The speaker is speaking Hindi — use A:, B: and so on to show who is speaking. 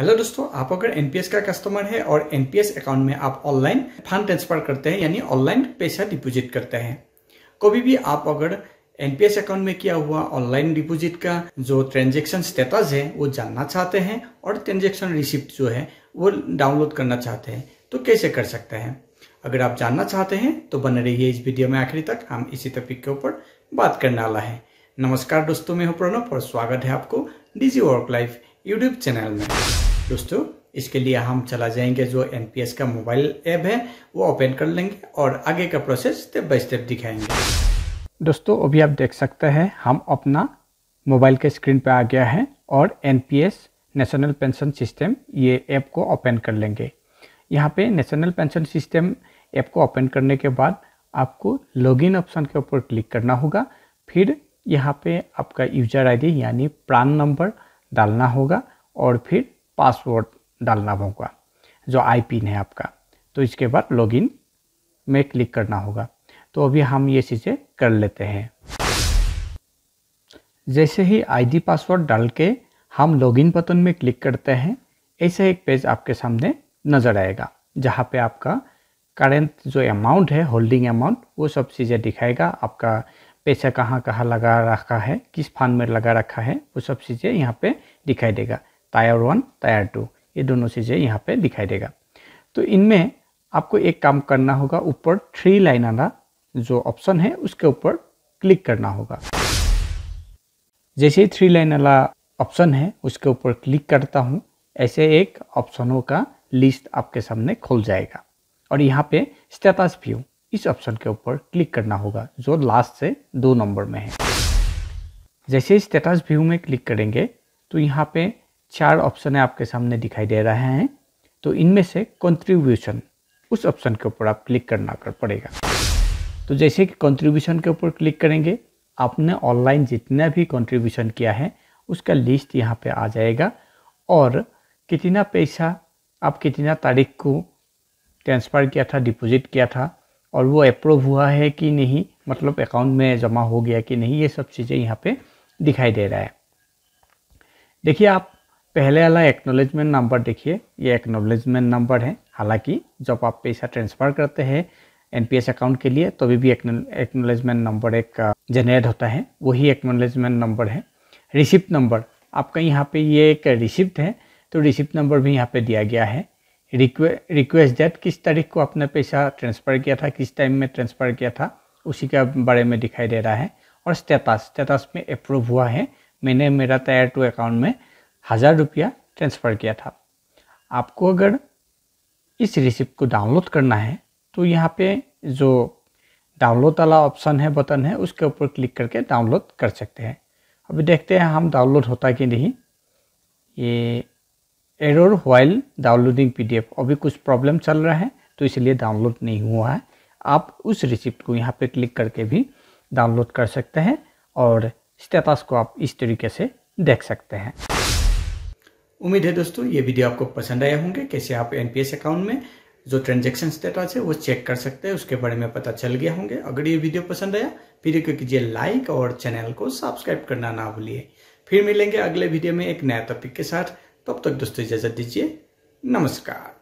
A: हेलो दोस्तों आप अगर एनपीएस का कस्टमर है और एनपीएस अकाउंट में आप ऑनलाइन फंड ट्रांसफर करते हैं यानी ऑनलाइन पैसा डिपोजिट करते हैं कभी भी आप अगर एनपीएस अकाउंट में किया हुआ ऑनलाइन डिपोजिट का जो ट्रांजेक्शन स्टेटस है वो जानना चाहते हैं और ट्रांजेक्शन रिसिप्ट जो है वो डाउनलोड करना चाहते हैं तो कैसे कर सकते हैं अगर आप जानना चाहते हैं तो बने रहिए इस वीडियो में आखिरी तक हम इसी टॉपिक के ऊपर बात करने वाला है नमस्कार दोस्तों मैं हूं प्रणव और स्वागत है आपको digi work life YouTube channel में दोस्तों इसके लिए हम चला जाएंगे जो एन का मोबाइल ऐप है वो ओपन कर लेंगे और आगे का प्रोसेस स्टेप बाई स्टेप दिखाएंगे दोस्तों अभी आप देख सकते हैं हम अपना मोबाइल के स्क्रीन पर आ गया है और एन नेशनल पेंशन सिस्टम ये ऐप को ओपन कर लेंगे यहाँ पे नेशनल पेंशन सिस्टम ऐप को ओपन करने के बाद आपको लॉगिन ऑप्शन के ऊपर क्लिक करना होगा फिर यहाँ पे आपका यूजर आईडी यानी प्रान नंबर डालना होगा और फिर पासवर्ड डालना होगा जो आई पिन है आपका तो इसके बाद लॉगिन में क्लिक करना होगा तो अभी हम ये चीज़ें कर लेते हैं जैसे ही आईडी पासवर्ड डाल के हम लॉगिन बटन में क्लिक करते हैं ऐसा एक पेज आपके सामने नज़र आएगा जहाँ पे आपका करेंट जो अमाउंट है होल्डिंग अमाउंट वो सब चीज़ें दिखाएगा आपका पैसा कहाँ कहाँ लगा रखा है किस फंड में लगा रखा है वो सब चीज़ें यहाँ पे दिखाई देगा टायर वन टायर टू ये दोनों चीज़ें यहाँ पे दिखाई देगा तो इनमें आपको एक काम करना होगा ऊपर थ्री लाइन आना जो ऑप्शन है उसके ऊपर क्लिक करना होगा जैसे ही थ्री लाइन वाला ऑप्शन है उसके ऊपर क्लिक करता हूँ ऐसे एक ऑप्शनों का लिस्ट आपके सामने खुल जाएगा और यहाँ पे स्टेटस व्यू इस ऑप्शन के ऊपर क्लिक करना होगा जो लास्ट से दो नंबर में है जैसे स्टेटस व्यू में क्लिक करेंगे तो यहाँ पे चार ऑप्शन आपके सामने दिखाई दे रहे हैं तो इनमें से कंट्रीब्यूशन उस ऑप्शन के ऊपर आप क्लिक करना कर पड़ेगा तो जैसे कि कंट्रीब्यूशन के ऊपर क्लिक करेंगे आपने ऑनलाइन जितना भी कंट्रीब्यूशन किया है उसका लिस्ट यहाँ पे आ जाएगा और कितना पैसा आप कितना तारीख को ट्रांसफ़र किया था डिपोजिट किया था और वो अप्रूव हुआ है कि नहीं मतलब अकाउंट में जमा हो गया कि नहीं ये सब चीज़ें यहाँ पे दिखाई दे रहा है देखिए आप पहले वाला एक्नोलेजमेंट नंबर देखिए ये एक्नोलेजमेंट नंबर है हालांकि जब आप पैसा ट्रांसफ़र करते हैं एन अकाउंट के लिए तभी तो भी एक्नोलेजमेंट नंबर एक जनरेट होता है वही एक्नोलेजमेंट नंबर है रिसिप्ट नंबर आपका यहाँ पे ये एक रिसिप्ट है तो रिसिप्ट नंबर भी यहाँ पे दिया गया है रिक्वे रिक्वेस्ट डेट किस तारीख को आपने पैसा ट्रांसफ़र किया था किस टाइम में ट्रांसफ़र किया था उसी के बारे में दिखाई दे रहा है और स्टेटस स्टेटस में अप्रूव हुआ है मैंने मेरा टायर टू अकाउंट में हज़ार रुपया ट्रांसफ़र किया था आपको अगर इस रिसिप्ट को डाउनलोड करना है तो यहाँ पे जो डाउनलोड वाला ऑप्शन है बटन है उसके ऊपर क्लिक करके डाउनलोड कर सकते हैं अभी देखते हैं हम डाउनलोड होता कि नहीं ये एरर वाइल डाउनलोडिंग पीडीएफ अभी कुछ प्रॉब्लम चल रहा है तो इसलिए डाउनलोड नहीं हुआ है आप उस रिसिप्ट को यहाँ पे क्लिक करके भी डाउनलोड कर सकते हैं और स्टेटस को आप इस तरीके से देख सकते हैं उम्मीद है दोस्तों ये वीडियो आपको पसंद आए होंगे कैसे आप एनपीएस अकाउंट में जो ट्रांजेक्शन स्टेटस है वो चेक कर सकते हैं उसके बारे में पता चल गया होंगे अगर ये वीडियो पसंद आया वीडियो को कीजिए लाइक और चैनल को सब्सक्राइब करना ना भूलिए फिर मिलेंगे अगले वीडियो में एक नया टॉपिक के साथ तब तक दोस्तों इजाजत दीजिए नमस्कार